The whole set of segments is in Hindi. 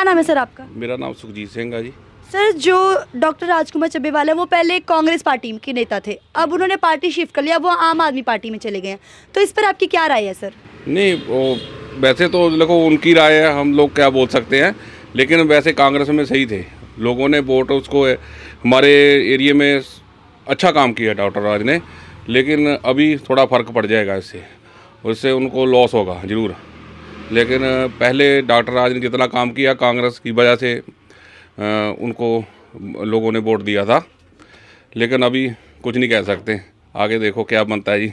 क्या नाम है सर आपका मेरा नाम सुखजीत सिंह है जी सर जो डॉक्टर राजकुमार चब्बे वाले वो पहले कांग्रेस पार्टी के नेता थे अब उन्होंने पार्टी शिफ्ट कर लिया वो आम आदमी पार्टी में चले गए तो इस पर आपकी क्या राय है सर नहीं वो वैसे तो देखो उनकी राय है हम लोग क्या बोल सकते हैं लेकिन वैसे कांग्रेस में सही थे लोगों ने वोट उसको हमारे एरिए में अच्छा काम किया डॉक्टर राज ने लेकिन अभी थोड़ा फ़र्क पड़ जाएगा इससे उससे उनको लॉस होगा ज़रूर लेकिन पहले डॉक्टर राज ने जितना काम किया कांग्रेस की वजह से उनको लोगों ने वोट दिया था लेकिन अभी कुछ नहीं कह सकते आगे देखो क्या बनता है जी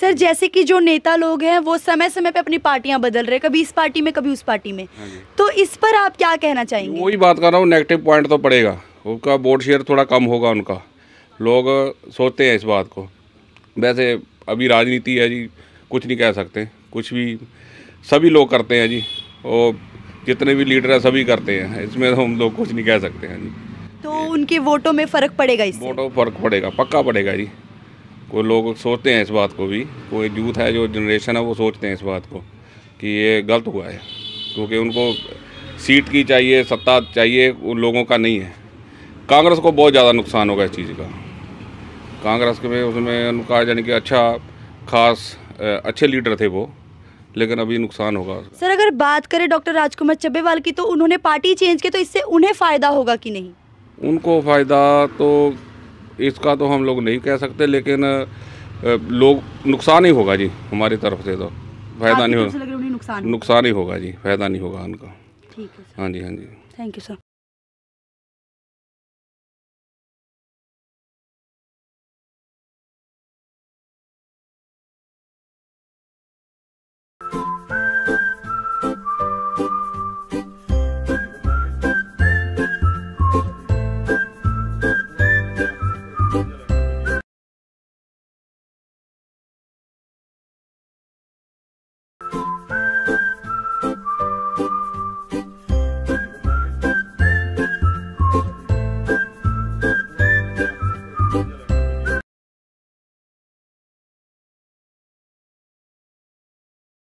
सर जैसे कि जो नेता लोग हैं वो समय समय पे अपनी पार्टियां बदल रहे कभी इस पार्टी में कभी उस पार्टी में हाँ तो इस पर आप क्या कहना चाहेंगे वही बात कर रहा हूँ नेगेटिव पॉइंट तो पड़ेगा उनका वोट शेयर थोड़ा कम होगा उनका लोग सोचते हैं इस बात को वैसे अभी राजनीति है जी कुछ नहीं कह सकते कुछ भी सभी लोग करते हैं जी और जितने भी लीडर हैं सभी करते हैं इसमें तो हम लोग कुछ नहीं कह सकते हैं जी तो उनके वोटों में फ़र्क पड़ेगा इससे वोटों में फ़र्क पड़ेगा पक्का पड़ेगा जी कोई लोग सोचते हैं इस बात को भी कोई यूथ है जो जनरेशन है वो सोचते हैं इस बात को कि ये गलत हुआ है क्योंकि उनको सीट की चाहिए सत्ता चाहिए उन लोगों का नहीं है कांग्रेस को बहुत ज़्यादा नुकसान होगा इस चीज़ का कांग्रेस के में उसमें उनका यानी कि अच्छा खास अच्छे लीडर थे वो लेकिन अभी नुकसान होगा सर अगर बात करें डॉक्टर राजकुमार चब्बेवाल की तो उन्होंने पार्टी चेंज की तो इससे उन्हें फ़ायदा होगा कि नहीं उनको फ़ायदा तो इसका तो हम लोग नहीं कह सकते लेकिन लोग नुकसान ही होगा जी हमारी तरफ से तो फायदा नहीं होगा नुकसान ही होगा जी फायदा नहीं होगा उनका हाँ जी हाँ जी थैंक यू सर